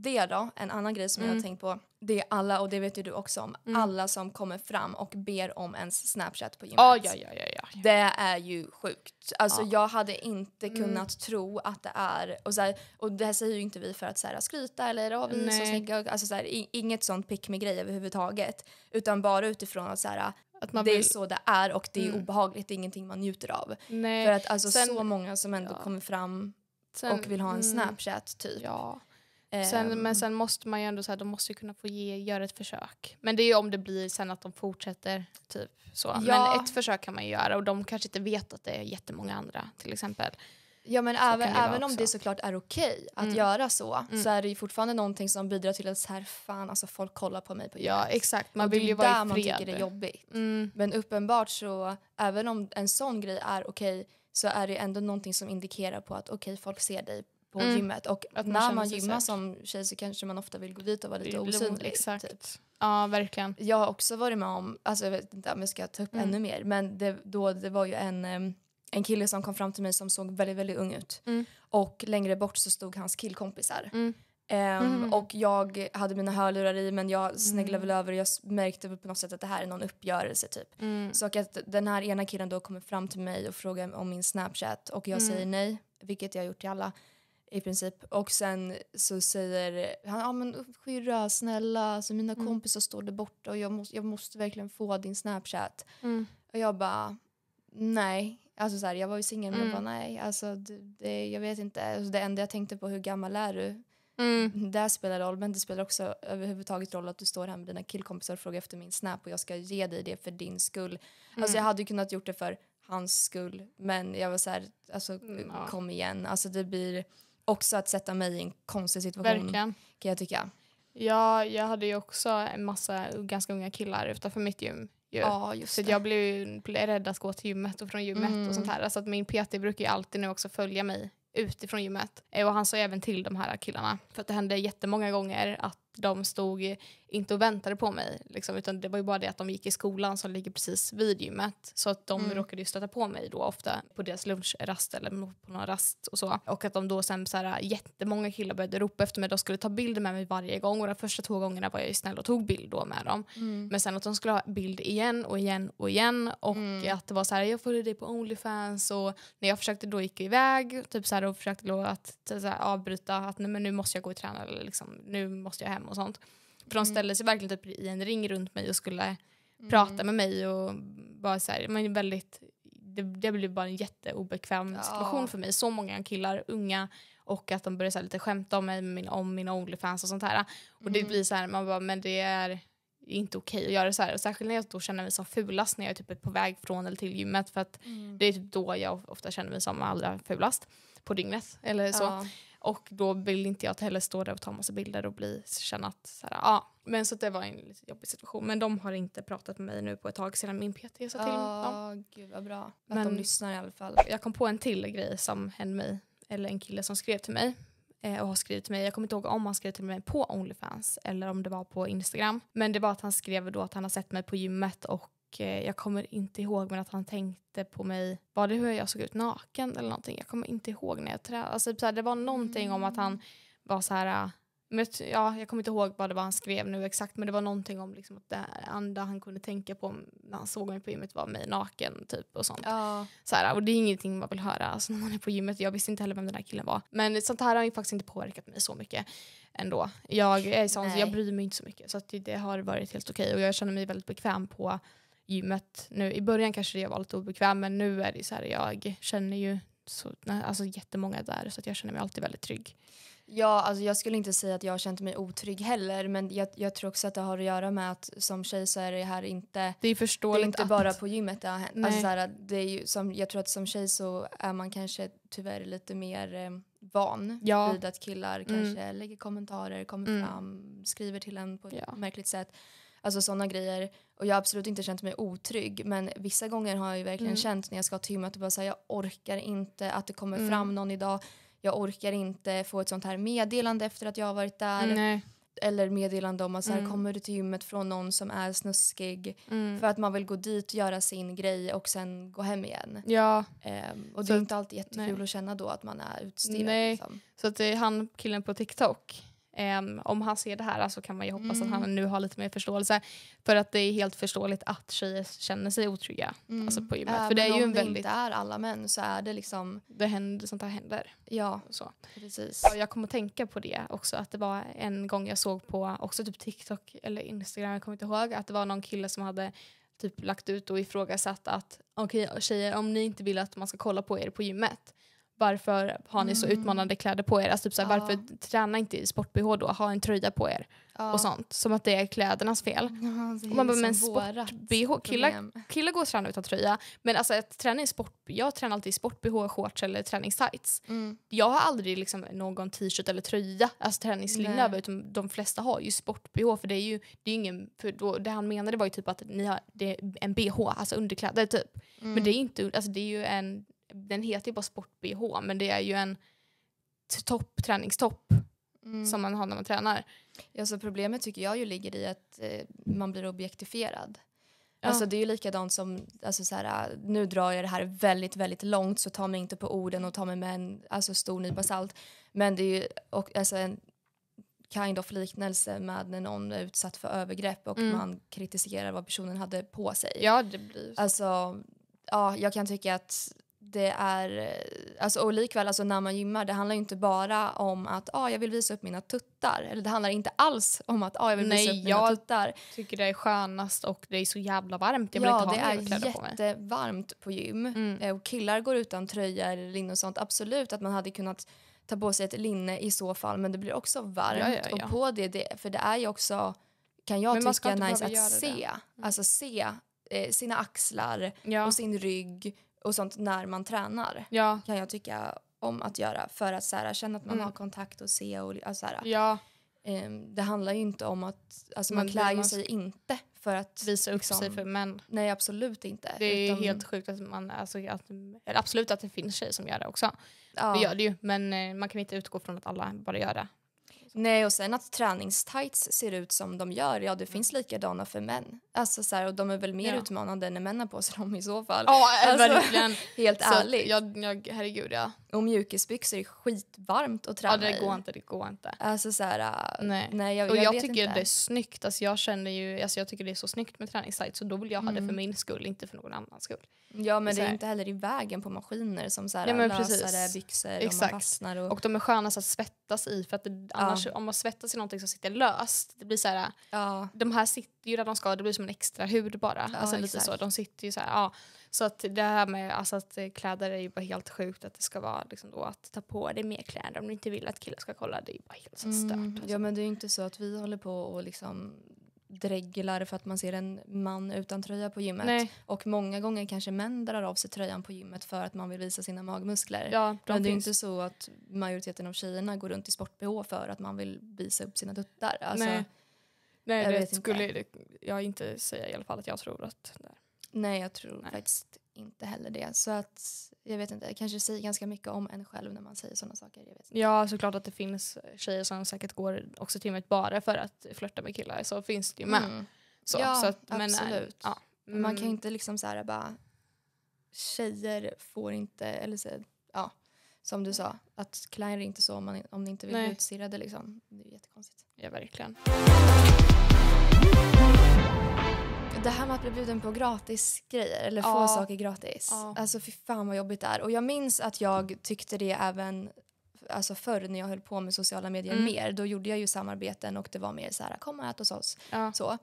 det då, en annan grej som mm. jag har mm. tänkt på, det är alla, och det vet ju du också om, mm. alla som kommer fram och ber om ens snapchat på gymmet. Oh, ja, ja, ja, ja. Det är ju sjukt. Alltså ja. jag hade inte mm. kunnat mm. tro att det är, och, så här, och det här säger ju inte vi för att så här, skryta eller ja vi är så snygga, alltså så här, inget sånt pick me grej överhuvudtaget. Utan bara utifrån att så här, det vill... är så det är och det är mm. obehagligt, det är ingenting man njuter av. Nej. För att alltså Sen, så många som ändå ja. kommer fram Sen, och vill ha en mm. snapchat typ. Ja. Ehm. Sen, men sen måste man ju ändå så här, de måste ju kunna få ge, göra ett försök. Men det är ju om det blir sen att de fortsätter. typ så. Ja. Men ett försök kan man ju göra och de kanske inte vet att det är jättemånga andra till exempel. Ja men så även, även om det såklart är okej okay att mm. göra så mm. så är det ju fortfarande någonting som bidrar till att så här, fan alltså folk kollar på mig på jobbet. Ja exakt, man vill ju vara i fred. Det är där man tycker det är jobbigt. Mm. Men uppenbart så, även om en sån grej är okej okay, så är det ändå någonting som indikerar på att okej okay, folk ser dig på mm. gymmet. Och att när man, gymmar som tjej så kanske man ofta vill gå dit och vara lite osynlig. Typ. Exakt. Typ. Ja, verkligen. Jag har också varit med om, alltså jag vet inte om jag ska ta upp mm. ännu mer, men det, då, det var ju en, en kille som kom fram till mig som såg väldigt, väldigt ung ut. Mm. Och längre bort så stod hans killkompisar. Um, och jag hade mina hörlurar i men jag sneglade mm. väl över och jag märkte på något sätt att det här är någon uppgörelse typ. Så att den här ena killen då kommer fram till mig och frågar om min snapchat och jag säger nej, vilket jag har gjort till alla. I princip. Och sen så säger han, ja ah, men skyrra snälla, alltså mina mm. kompisar står där borta och jag måste, jag måste verkligen få din snapchat. Mm. Och jag bara, nej. Alltså så här, jag var ju singel men mm. jag bara nej, alltså det, det, jag vet inte. Alltså, det enda jag tänkte på, hur gammal är du? Mm. Det spelar roll, men det spelar också överhuvudtaget roll att du står här med dina killkompisar och frågar efter min snap och jag ska ge dig det för din skull. Alltså, mm. Alltså jag hade kunnat gjort det för hans skull men jag var så här, alltså mm, kom igen. Alltså det blir också att sätta mig i en konstig situation Verkligen. kan jag tycka. Ja, jag hade ju också en massa ganska unga killar utanför mitt gym. Ju. Ja, just så det. jag blev ju rädd att gå till gymmet och från gymmet mm. och sånt här. Så att min PT brukar ju alltid nu också följa mig utifrån gymmet. Eh, och han sa även till de här killarna, för att det hände jättemånga gånger att de stod inte och väntade på mig, liksom, utan det var ju bara det att de gick i skolan som ligger precis vid gymmet. Så att de mm. råkade ju stöta på mig då ofta på deras lunchrast eller på någon rast och så. Och att de då sen så här, jättemånga killar började ropa efter mig, de skulle ta bilder med mig varje gång och de första två gångerna var jag ju snäll och tog bild då med dem. Mm. Men sen att de skulle ha bild igen och igen och igen och mm. att det var så här, jag följer dig på Onlyfans och när jag försökte då gick jag iväg typ så här, och försökte då att så här, avbryta att nej, men nu måste jag gå och träna eller liksom, nu måste jag hem hem och sånt. För de mm. ställde sig verkligen typ i en ring runt mig och skulle mm. prata med mig och bara så här, men väldigt, det, det blev bara en jätteobekväm situation ja. för mig. Så många killar, unga och att de började så här, lite skämta om mig, min, om mina Onlyfans och sånt här. Och det mm. blir så här, man bara, men det är inte okej okay att göra så här. Och särskilt när jag då känner mig som fulast när jag typ är på väg från eller till gymmet för att mm. det är typ då jag ofta känner mig som allra fulast på dygnet eller så. Ja. Och då vill inte jag heller stå där och ta massa bilder och bli, känna att så här, ja. Men så det var en lite jobbig situation. Men de har inte pratat med mig nu på ett tag sedan min PT sa till oh, dem. Gud vad bra Men att de lyssnar i alla fall. Jag kom på en till grej som hände mig, eller en kille som skrev till mig eh, och har skrivit till mig. Jag kommer inte ihåg om han skrev till mig på Onlyfans eller om det var på Instagram. Men det var att han skrev då att han har sett mig på gymmet och Eh, jag kommer inte ihåg men att han tänkte på mig, var det hur jag såg ut naken eller någonting? Jag kommer inte ihåg när jag tränade. Alltså, så här, det var någonting mm. om att han mm. var så här, eh, ja, jag kommer inte ihåg vad det var han skrev nu exakt men det var någonting om liksom, att det enda han kunde tänka på när han såg mig på gymmet var mig naken typ och sånt. Ja. Så här, och det är ingenting man vill höra alltså, när man är på gymmet. Jag visste inte heller vem den här killen var. Men sånt här har ju faktiskt inte påverkat mig så mycket ändå. Jag, är sån, jag bryr mig inte så mycket så det, det har varit helt okej okay. och jag känner mig väldigt bekväm på gymmet nu. I början kanske jag var lite obekväm men nu är det så här, jag känner ju så, alltså jättemånga där så jag känner mig alltid väldigt trygg. Ja, alltså jag skulle inte säga att jag har känt mig otrygg heller men jag, jag tror också att det har att göra med att som tjej så är det här inte Det är förståeligt Det är inte bara på gymmet det har hänt. Alltså nej. Alltså så här, det är ju, som, jag tror att som tjej så är man kanske tyvärr lite mer eh, van ja. vid att killar mm. kanske lägger kommentarer, kommer mm. fram, skriver till en på ett ja. märkligt sätt. Alltså sådana grejer. Och jag har absolut inte känt mig otrygg men vissa gånger har jag ju verkligen mm. känt när jag ska till gymmet att bara säga jag orkar inte att det kommer mm. fram någon idag. Jag orkar inte få ett sånt här meddelande efter att jag har varit där. Mm, Eller meddelande om att så här, mm. kommer du till gymmet från någon som är snuskig. Mm. För att man vill gå dit, göra sin grej och sen gå hem igen. Ja. Um, och så det är inte alltid jättekul nej. att känna då att man är utstirrad. Nej. Liksom. Så att det är han killen på TikTok Um, om han ser det här så kan man ju hoppas mm. att han mm. nu har lite mer förståelse. För att det är helt förståeligt att tjejer känner sig otrygga mm. alltså på gymmet. Även för det är ju en väldigt... inte är alla män så är det liksom... Det händer, sånt här händer. Ja, så. precis. Och jag kommer att tänka på det också. Att det var en gång jag såg på också typ TikTok eller Instagram, jag kommer inte ihåg. Att det var någon kille som hade typ lagt ut och ifrågasatt att okej okay, tjejer om ni inte vill att man ska kolla på er på gymmet varför har ni så mm. utmanande kläder på er? Alltså typ såhär, ja. Varför träna inte i sport-bh då? Ha en tröja på er. Ja. Och sånt. Som att det är klädernas fel. Ja, alltså, och man bara, men sport-bh, killar, killar går och tränar utan tröja. Men alltså att träna i sport, jag tränar alltid i sport-bh, shorts eller träningstights. Mm. Jag har aldrig liksom någon t-shirt eller tröja, alltså träningslinne över. Utan de flesta har ju sport-bh för det är ju, det är ingen, för då, det han menade var ju typ att ni har det, en bh, alltså underkläder typ. Mm. Men det är, inte, alltså det är ju en den heter ju bara sport-bh men det är ju en topp, träningstopp mm. som man har när man tränar. Ja, så problemet tycker jag ju ligger i att eh, man blir objektifierad. Ja. Alltså det är ju likadant som, alltså så här, nu drar jag det här väldigt, väldigt långt så ta mig inte på orden och ta mig med en alltså, stor nypa salt. Men det är ju och, alltså, en kind of liknelse med när någon är utsatt för övergrepp och mm. man kritiserar vad personen hade på sig. Ja, det blir... Alltså, ja, jag kan tycka att det är, eh, alltså, och likväl alltså när man gymmar, det handlar ju inte bara om att ah, jag vill visa upp mina tuttar. Eller det handlar inte alls om att ah, jag vill Nej, visa upp mina tuttar. jag tycker det är skönast och det är så jävla varmt. Jag vill ja, inte ha det är jättevarmt på, på gym. Mm. Eh, och killar går utan tröja eller linne och sånt. Absolut att man hade kunnat ta på sig ett linne i så fall, men det blir också varmt. Ja, ja, ja. Och på det, det, för det är ju också, kan jag men tycka, nice att se. Det. Mm. Alltså se eh, sina axlar och sin rygg och sånt när man tränar ja. kan jag tycka om att göra för att så här, känna att man mm. har kontakt och se och alltså, här, ja. um, Det handlar ju inte om att, alltså man, man klär ju man... sig inte för att visa upp liksom, sig för män. Nej absolut inte. Det är utan... helt sjukt att man, alltså, att, absolut att det finns tjejer som gör det också. Ja. Det gör det ju men eh, man kan inte utgå från att alla bara gör det. Alltså. Nej, och sen att träningstights ser ut som de gör. Ja, det finns mm. likadana för män. Alltså, så här, och de är väl mer ja. utmanande när män har på sig dem i så fall. Ja, alltså, verkligen. Helt så, ärligt. Jag, jag, herregud, ja. Och mjukisbyxor är skitvarmt att träna i. Ja, det går inte. Det går inte. Alltså så här, uh, nej. nej. jag, och jag, jag tycker inte. det är snyggt. Alltså, jag känner ju, alltså, jag tycker det är så snyggt med träningstights så då vill jag mm. ha det för mm. min skull, inte för någon annans skull. Ja, men så det är inte heller i vägen på maskiner som så här, nej, lösare precis. byxor Exakt. och man fastnar. Och... och de är skönast att svettas i för att det, annars annars om man svettas i någonting som sitter löst, det blir så här, ja. de här sitter ju där de ska, det blir som en extra hud bara. Ja, alltså, lite så, de sitter ju så här, ja. Så att det här med alltså, att eh, kläder är ju bara helt sjukt att det ska vara liksom då att ta på dig mer kläder om du inte vill att killar ska kolla, det är ju bara helt så mm. stört. Mm. Alltså. Ja men det är ju inte så att vi håller på och liksom dreglar för att man ser en man utan tröja på gymmet. Nej. Och många gånger kanske män drar av sig tröjan på gymmet för att man vill visa sina magmuskler. Ja, Men det är inte så att majoriteten av tjejerna går runt i sport-bh för att man vill visa upp sina duttar. Alltså, Nej, Nej jag det skulle inte. jag inte säga i alla fall att jag tror att det är. Nej, jag tror Nej. faktiskt inte heller det. Så att jag vet inte, kanske säger ganska mycket om en själv när man säger sådana saker. Jag vet inte. Ja, såklart att det finns eh, tjejer som säkert går också till mig bara för att flirta med killar, så finns det ju med. Mm. Så, ja, så att, absolut. ja. mm. Man kan ju mm. inte liksom så här bara, tjejer får inte, eller så, ja, som du sa, att klä är inte så om, man, om ni inte vill bli utstirrade liksom. Det är jättekonstigt. Ja, verkligen det här med att bli bjuden på gratis grejer eller ja. få saker gratis. Ja. Alltså fy fan vad jobbigt det är. Och jag minns att jag tyckte det även alltså förr när jag höll på med sociala medier mm. mer. Då gjorde jag ju samarbeten och det var mer så här kom och ät hos oss. Ja. Så.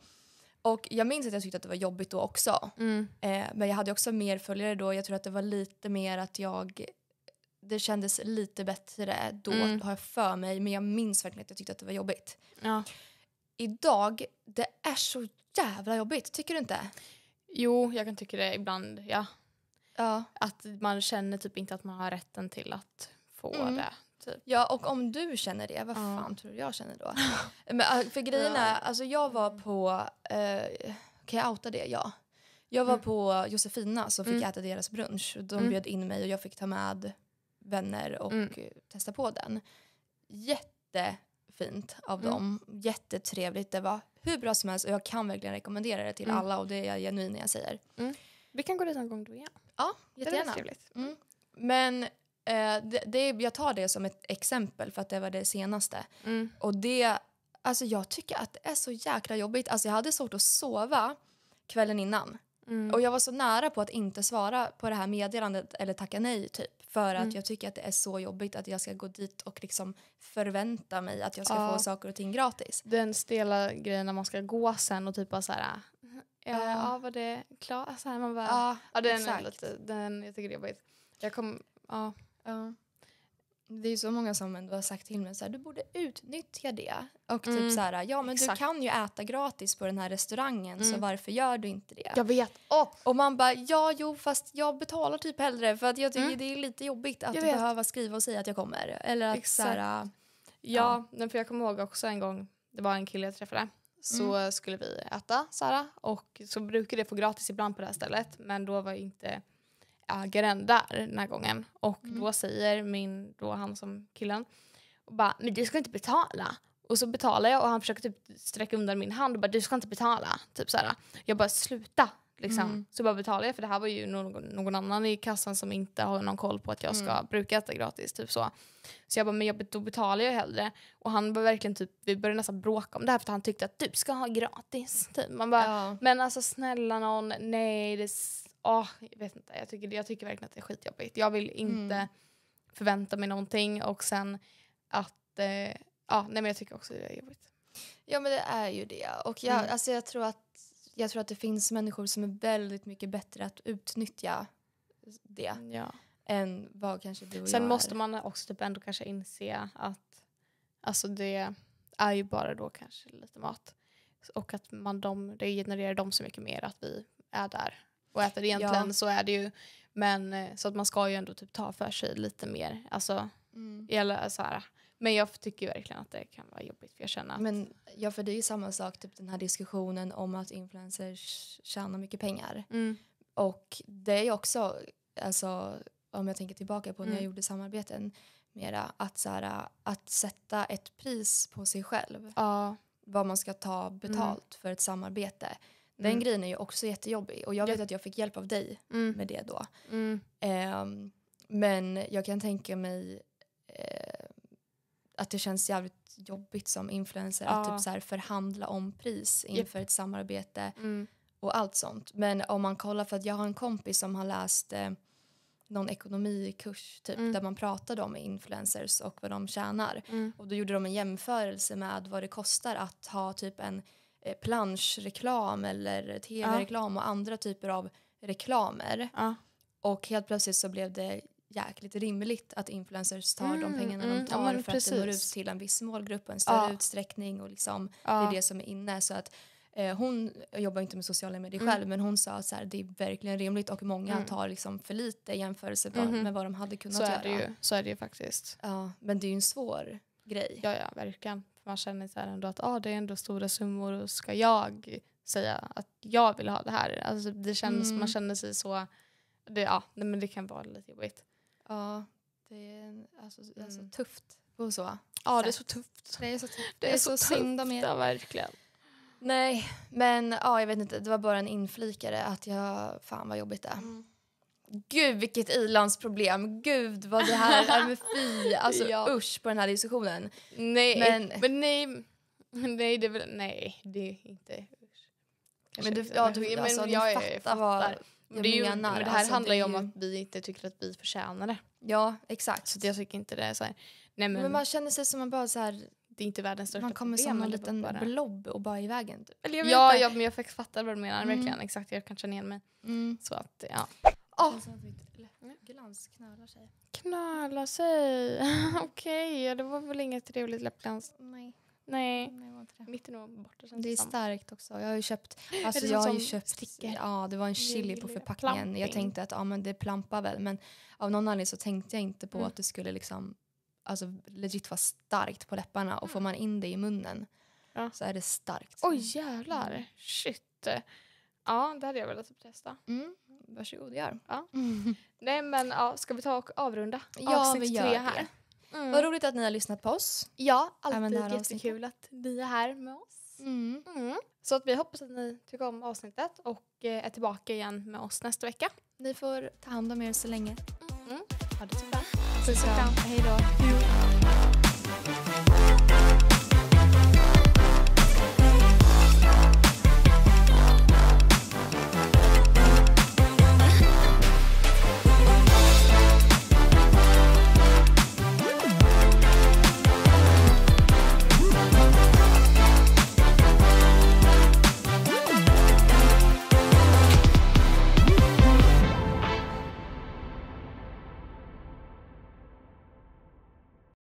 Och jag minns att jag tyckte att det var jobbigt då också. Mm. Eh, men jag hade också mer följare då. Jag tror att det var lite mer att jag det kändes lite bättre då mm. har jag för mig men jag minns verkligen att jag tyckte att det var jobbigt. Ja. Idag, det är så jävla jobbigt, tycker du inte? Jo, jag kan tycka det ibland, ja. ja. Att man känner typ inte att man har rätten till att få mm. det. Typ. Ja, och om du känner det, vad fan tror du jag känner då? Men, äh, för grejen är, alltså jag var mm. på, eh, kan jag outa det? Ja. Jag var mm. på Josefina som fick mm. äta deras brunch. De mm. bjöd in mig och jag fick ta med vänner och mm. testa på den. Jätte fint av mm. dem. Jättetrevligt. Det var hur bra som helst och jag kan verkligen rekommendera det till mm. alla och det är jag genuin när jag säger. Mm. Vi kan gå dit någon gång då igen. Ja, jättegärna. Det mm. Men eh, det, det, jag tar det som ett exempel för att det var det senaste. Mm. Och det, alltså jag tycker att det är så jäkla jobbigt. Alltså jag hade svårt att sova kvällen innan. Mm. Och jag var så nära på att inte svara på det här meddelandet eller tacka nej typ. För att mm. jag tycker att det är så jobbigt att jag ska gå dit och liksom förvänta mig att jag ska ja. få saker och ting gratis. Den stela grejen när man ska gå sen och typ bara så här äh, Ja, ja var det klart? ja, ja den exakt. är lite, den, jag tycker det är jobbigt. Jag kom, ja. Uh det är så många som ändå har sagt till mig så här, du borde utnyttja det. Och typ mm. typ så här, ja men Exakt. du kan ju äta gratis på den här restaurangen mm. så varför gör du inte det? Jag vet. Oh. Och man bara, ja jo fast jag betalar typ hellre för att jag tycker mm. det är lite jobbigt att behöva skriva och säga att jag kommer. Eller att Exakt. så här, ja, ja, för jag kommer ihåg också en gång, det var en kille jag träffade så mm. skulle vi äta Sara och så brukar det få gratis ibland på det här stället men då var inte ägaren där den här gången. Och mm. då säger min, då han som killen, och bara men du ska inte betala. Och så betalar jag och han försöker typ sträcka undan min hand och bara du ska inte betala. Typ så här. Jag bara sluta. Liksom. Mm. Så bara betalar jag för det här var ju någon, någon annan i kassan som inte har någon koll på att jag ska mm. bruka detta gratis. Typ så. så jag bara, men jag, då betalar jag hellre. Och han var verkligen typ, vi började nästan bråka om det här för att han tyckte att du ska ha gratis. Typ. Man bara, ja. men alltså snälla någon, nej det oh, jag vet inte, jag tycker, jag tycker verkligen att det är skitjobbigt. Jag vill inte mm. förvänta mig någonting och sen att, eh, ja nej men jag tycker också det är jobbigt. Ja men det är ju det och jag, mm. alltså, jag, tror att, jag tror att det finns människor som är väldigt mycket bättre att utnyttja det. Ja. Än vad kanske du och Sen jag måste är. man också typ ändå kanske inse att alltså det är ju bara då kanske lite mat. Och att man de, det genererar dem så mycket mer att vi är där och äter egentligen, ja. så är det ju. Men eh, så att man ska ju ändå typ ta för sig lite mer. Alltså, mm. eller, så här. Men jag tycker verkligen att det kan vara jobbigt för jag känner att... Men, ja, för det är ju samma sak, typ den här diskussionen om att influencers tjänar mycket pengar. Mm. Och det är ju också, alltså, om jag tänker tillbaka på när mm. jag gjorde samarbeten mera, att, så här, att sätta ett pris på sig själv. Ja. Vad man ska ta betalt mm. för ett samarbete den mm. grejen är ju också jättejobbig och jag vet att jag fick hjälp av dig mm. med det då. Um, men jag kan tänka mig eh, att det känns jävligt jobbigt som influencer ja. att typ så här förhandla om pris inför yep. ett samarbete mm. och allt sånt. Men om man kollar, för att jag har en kompis som har läst eh, någon ekonomikurs typ, mm. där man pratade om influencers och vad de tjänar. Mm. Och då gjorde de en jämförelse med vad det kostar att ha typ en Eh, planschreklam eller tv-reklam och andra typer av reklamer. Och helt plötsligt så blev det jäkligt rimligt att influencers tar mm, de pengarna mm, de tar ja, för precis. att det når ut till en viss målgrupp och en större ja. utsträckning och liksom ja. det är det som är inne. Så att eh, hon jobbar inte med sociala medier mm. själv men hon sa att det är verkligen rimligt och många mm. tar liksom för lite jämfört mhm. med vad de hade kunnat så göra. Är det ju, så är det ju faktiskt. Ja, men det är ju en svår grej. Ja, ja, verkligen. Man känner så här ändå att ah, det är ändå stora summor och ska jag säga att jag vill ha det här? Alltså, det känns, mm. Man känner sig så... Det, ja, men det kan vara lite jobbigt. Ja, det är alltså, mm. alltså tufft och så. Ja, det är så tufft. Det är så, Det är, det är så, så synd om er. Ja, verkligen. Nej, men ja, jag vet inte. Det var bara en inflikare att jag... Fan vad jobbigt det mm gud vilket ilandsproblem, gud vad det här är med fi, alltså ja. usch på den här diskussionen. Nej, men, men nej, nej det är väl, nej det är inte usch. men du, ja, du, men alltså, jag, fattar fattar vad jag det ju, menar. Men det här alltså, handlar det ju om att vi inte tycker att vi förtjänar det. Ja, exakt. Så jag tycker inte det är så här. Nej, men, men man känner sig som man bara så här det är inte världens största Man kommer problem, som en liten bara. blob och bara i vägen. Typ. Eller jag ja, ja, men jag fattar vad du menar. Mm. Verkligen. Exakt, jag kan känna igen mig. Mm. Så att, ja. Oh. Läppglans knölar sig. Knölar sig. Okej, okay, det var väl inget trevligt läppglans? Nej. Nej. Mitt är nog borta. Det är starkt också. Jag har ju köpt... Alltså, jag har köpt sticker? Ja, det var en chili på förpackningen. Plamping. Jag tänkte att ja, men det plampar väl. Men av någon anledning så tänkte jag inte på mm. att det skulle liksom, alltså, legit vara starkt på läpparna. Och får mm. man in det i munnen ja. så är det starkt. Oj oh, jävlar. Shit. Ja, det hade jag velat testa. Mm varsågod gör. Ja. Nej men ja, ska vi ta och avrunda ja, avsnitt vi gör tre här? Det. Mm. Vad roligt att ni har lyssnat på oss. Ja, alltid jättekul att ni är här med oss. Mm. Mm. Så att vi hoppas att ni tycker om avsnittet och eh, är tillbaka igen med oss nästa vecka. Ni får ta hand om er så länge. Mm. Ha det så bra. Puss och kram. Hej då.